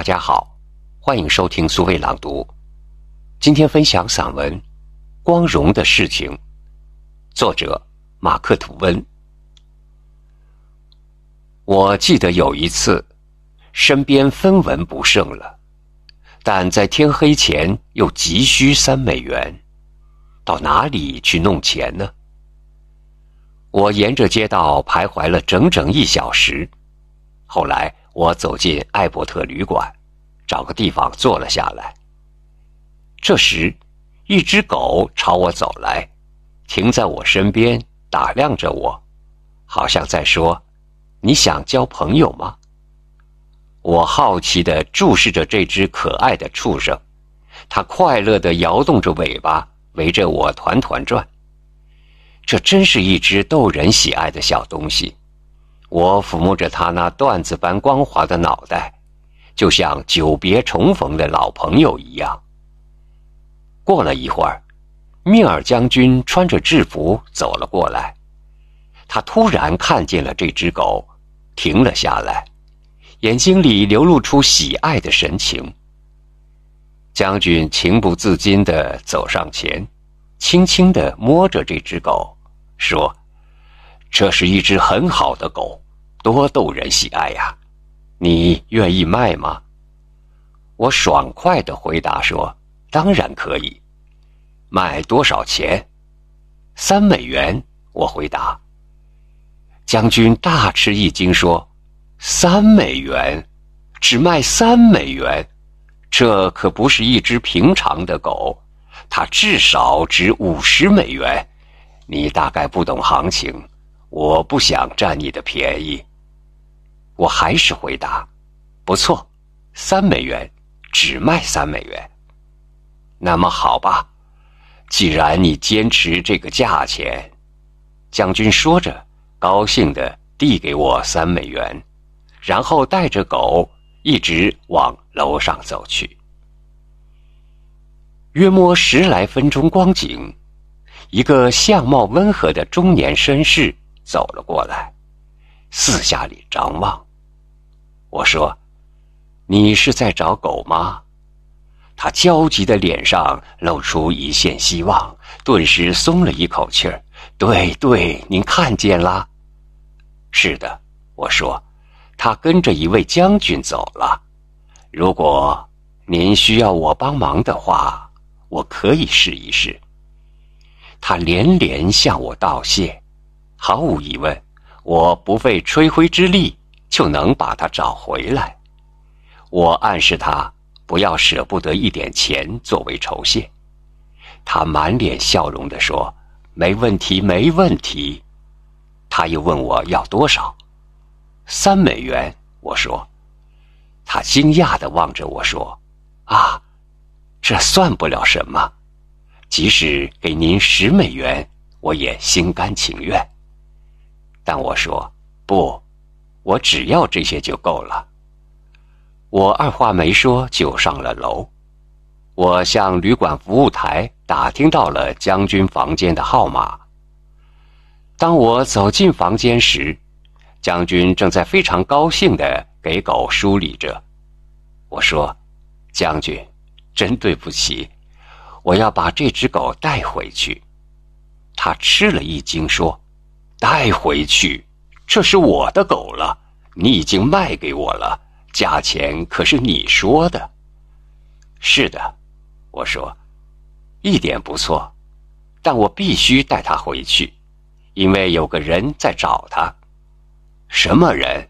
大家好，欢迎收听苏卫朗读。今天分享散文《光荣的事情》，作者马克吐温。我记得有一次，身边分文不剩了，但在天黑前又急需三美元，到哪里去弄钱呢？我沿着街道徘徊了整整一小时，后来。我走进艾伯特旅馆，找个地方坐了下来。这时，一只狗朝我走来，停在我身边，打量着我，好像在说：“你想交朋友吗？”我好奇地注视着这只可爱的畜生，它快乐地摇动着尾巴，围着我团团转。这真是一只逗人喜爱的小东西。我抚摸着他那缎子般光滑的脑袋，就像久别重逢的老朋友一样。过了一会儿，密尔将军穿着制服走了过来，他突然看见了这只狗，停了下来，眼睛里流露出喜爱的神情。将军情不自禁地走上前，轻轻地摸着这只狗，说：“这是一只很好的狗。”多逗人喜爱呀！你愿意卖吗？我爽快的回答说：“当然可以。”卖多少钱？三美元。我回答。将军大吃一惊说：“三美元？只卖三美元？这可不是一只平常的狗，它至少值五十美元。你大概不懂行情，我不想占你的便宜。”我还是回答：“不错，三美元，只卖三美元。”那么好吧，既然你坚持这个价钱，将军说着，高兴的递给我三美元，然后带着狗一直往楼上走去。约摸十来分钟光景，一个相貌温和的中年绅士走了过来，四下里张望。我说：“你是在找狗吗？”他焦急的脸上露出一线希望，顿时松了一口气儿。“对对，您看见啦。”“是的。”我说，“他跟着一位将军走了。如果您需要我帮忙的话，我可以试一试。”他连连向我道谢。毫无疑问，我不费吹灰之力。就能把他找回来。我暗示他不要舍不得一点钱作为酬谢。他满脸笑容地说：“没问题，没问题。”他又问我要多少？三美元。我说：“他惊讶地望着我说：‘啊，这算不了什么。即使给您十美元，我也心甘情愿。’但我说不。”我只要这些就够了。我二话没说就上了楼。我向旅馆服务台打听到了将军房间的号码。当我走进房间时，将军正在非常高兴的给狗梳理着。我说：“将军，真对不起，我要把这只狗带回去。”他吃了一惊，说：“带回去？”这是我的狗了，你已经卖给我了，价钱可是你说的。是的，我说一点不错，但我必须带它回去，因为有个人在找它。什么人？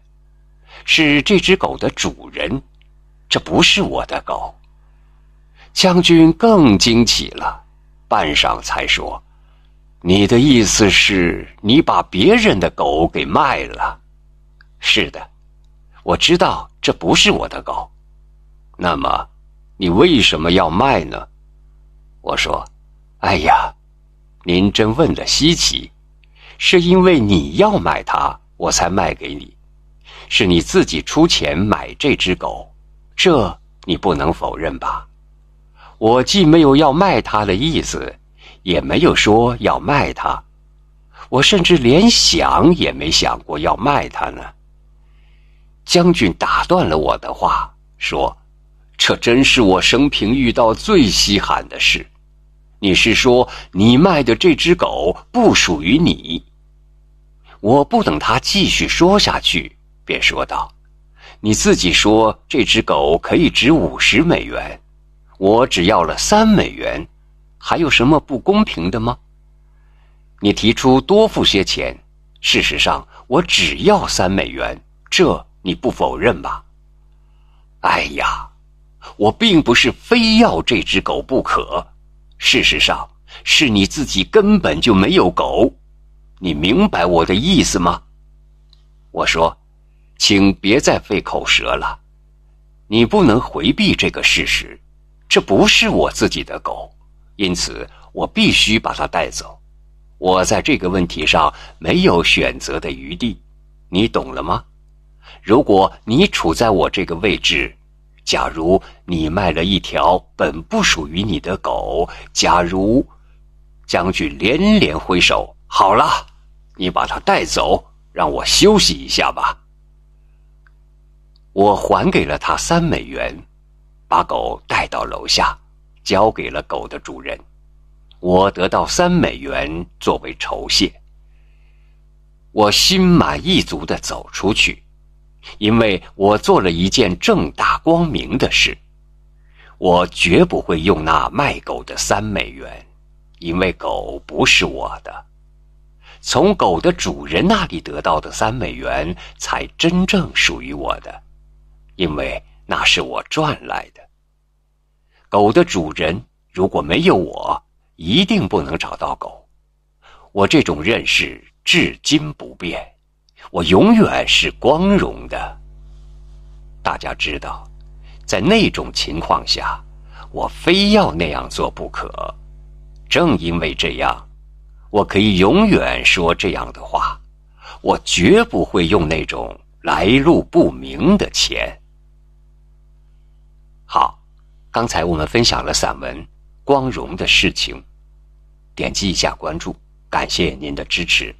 是这只狗的主人。这不是我的狗。将军更惊奇了，半晌才说。你的意思是你把别人的狗给卖了？是的，我知道这不是我的狗。那么，你为什么要卖呢？我说：“哎呀，您真问的稀奇。是因为你要买它，我才卖给你。是你自己出钱买这只狗，这你不能否认吧？我既没有要卖它的意思。”也没有说要卖它，我甚至连想也没想过要卖它呢。将军打断了我的话，说：“这真是我生平遇到最稀罕的事。”你是说你卖的这只狗不属于你？我不等他继续说下去，便说道：“你自己说，这只狗可以值五十美元，我只要了三美元。”还有什么不公平的吗？你提出多付些钱，事实上我只要三美元，这你不否认吧？哎呀，我并不是非要这只狗不可，事实上是你自己根本就没有狗，你明白我的意思吗？我说，请别再费口舌了，你不能回避这个事实，这不是我自己的狗。因此，我必须把它带走。我在这个问题上没有选择的余地，你懂了吗？如果你处在我这个位置，假如你卖了一条本不属于你的狗，假如……将军连连挥手：“好了，你把它带走，让我休息一下吧。”我还给了他三美元，把狗带到楼下。交给了狗的主人，我得到三美元作为酬谢。我心满意足的走出去，因为我做了一件正大光明的事。我绝不会用那卖狗的三美元，因为狗不是我的。从狗的主人那里得到的三美元才真正属于我的，因为那是我赚来的。狗的主人如果没有我，一定不能找到狗。我这种认识至今不变，我永远是光荣的。大家知道，在那种情况下，我非要那样做不可。正因为这样，我可以永远说这样的话：我绝不会用那种来路不明的钱。刚才我们分享了散文《光荣的事情》，点击一下关注，感谢您的支持。